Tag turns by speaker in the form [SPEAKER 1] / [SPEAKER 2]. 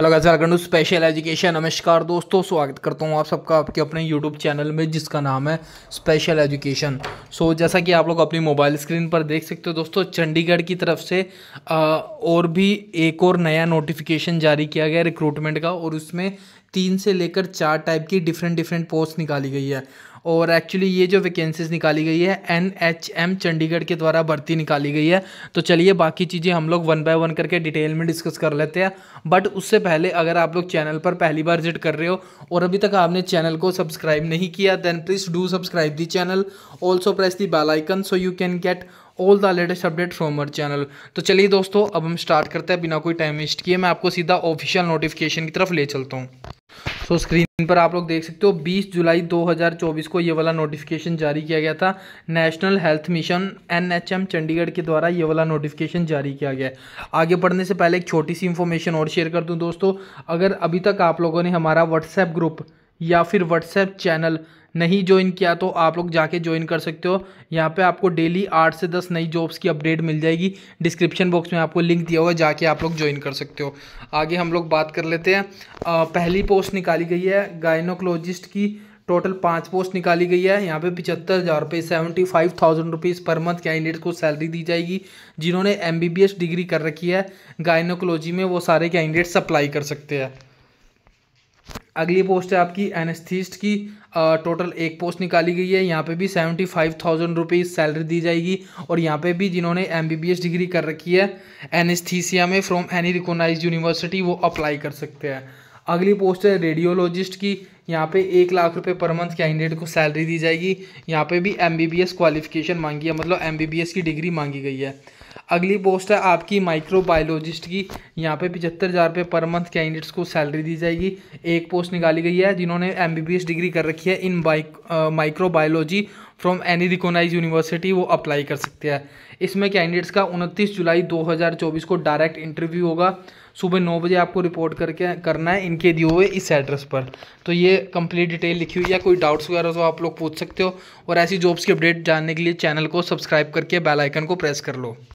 [SPEAKER 1] hello guys welcome to special education नमस्कार दोस्तों स्वागत करता हूँ आप सबका आपके अपने यूट्यूब चैनल में जिसका नाम है स्पेशल एजुकेशन सो जैसा कि आप लोग अपनी मोबाइल स्क्रीन पर देख सकते हो दोस्तों चंडीगढ़ की तरफ से आ, और भी एक और नया नोटिफिकेशन जारी किया गया रिक्रूटमेंट का और उसमें तीन से लेकर चार टाइप की डिफरेंट डिफरेंट पोस्ट निकाली गई है और एक्चुअली ये जो वैकेंसीज निकाली गई है एन एच एम चंडीगढ़ के द्वारा भर्ती निकाली गई है तो चलिए बाकी चीज़ें हम लोग वन बाय वन करके डिटेल में डिस्कस कर लेते हैं बट उससे पहले अगर आप लोग चैनल पर पहली बार विजिट कर रहे हो और अभी तक आपने चैनल को सब्सक्राइब नहीं किया then please do subscribe the channel also press the bell icon so you can get all the latest update from our channel तो चलिए दोस्तों अब हम स्टार्ट करते हैं बिना कोई टाइम वेस्ट किए मैं आपको सीधा ऑफिशियल नोटिफिकेशन की तरफ ले चलता हूँ सो so, स्क्रीन पर आप लोग देख सकते हो 20 जुलाई 2024 को ये वाला नोटिफिकेशन जारी किया गया था national health mission NHM Chandigarh के द्वारा ये वाला नोटिफिकेशन जारी किया गया आगे बढ़ने से पहले एक छोटी सी इन्फॉर्मेशन और शेयर कर दूं दोस्तों अगर अभी तक आप लोगों ने हमारा व्हाट्सएप ग्रुप या फिर व्हाट्सएप चैनल नहीं ज्वाइन किया तो आप लोग जाके ज्वाइन कर सकते हो यहाँ पे आपको डेली आठ से दस नई जॉब्स की अपडेट मिल जाएगी डिस्क्रिप्शन बॉक्स में आपको लिंक दिया होगा जाके आप लोग ज्वाइन कर सकते हो आगे हम लोग बात कर लेते हैं आ, पहली पोस्ट निकाली गई है गायनोकोलॉजिस्ट की टोटल पाँच पोस्ट निकाली गई है यहाँ पे पिचहत्तर हज़ार रुपये seventy five thousand rupees per month candidates को सैलरी दी जाएगी जिन्होंने एम डिग्री कर रखी है गायनोकोलॉजी में वो सारे कैंडिडेट्स अप्लाई कर सकते हैं अगली पोस्ट है आपकी एनेस्थीस्ट की आ, टोटल एक पोस्ट निकाली गई है यहाँ पे भी seventy five thousand rupees salary दी जाएगी और यहाँ पे भी जिन्होंने M B B S degree कर रखी है एनेस्थीसिया में फ्रॉम एनी रिकोनाइज यूनिवर्सिटी वो अप्लाई कर सकते हैं अगली पोस्ट है रेडियोलॉजिस्ट की यहाँ पे एक लाख रुपए पर मंथ कैंडिडेट को सैलरी दी जाएगी यहाँ पे भी एम क्वालिफिकेशन मांगी है मतलब एम की डिग्री मांगी गई है अगली पोस्ट है आपकी माइक्रोबायोलॉजिस्ट की यहाँ पे पिचहत्तर हज़ार रुपये पर मंथ कैंडिडेट्स को सैलरी दी जाएगी एक पोस्ट निकाली गई है जिन्होंने एम डिग्री कर रखी है इन बाइक microbiology from any recognise university वो अप्लाई कर सकते हैं इसमें कैंडिडेट्स का उनतीस जुलाई 2024 को डायरेक्ट इंटरव्यू होगा सुबह नौ बजे आपको रिपोर्ट करके करना है इनके दिए हुए इस एड्रेस पर तो ये कंप्लीट डिटेल लिखी हुई है कोई डाउट्स वगैरह तो आप लोग पूछ सकते हो और ऐसी जॉब्स की अपडेट जानने के लिए चैनल को सब्सक्राइब करके बेलाइकन को प्रेस कर लो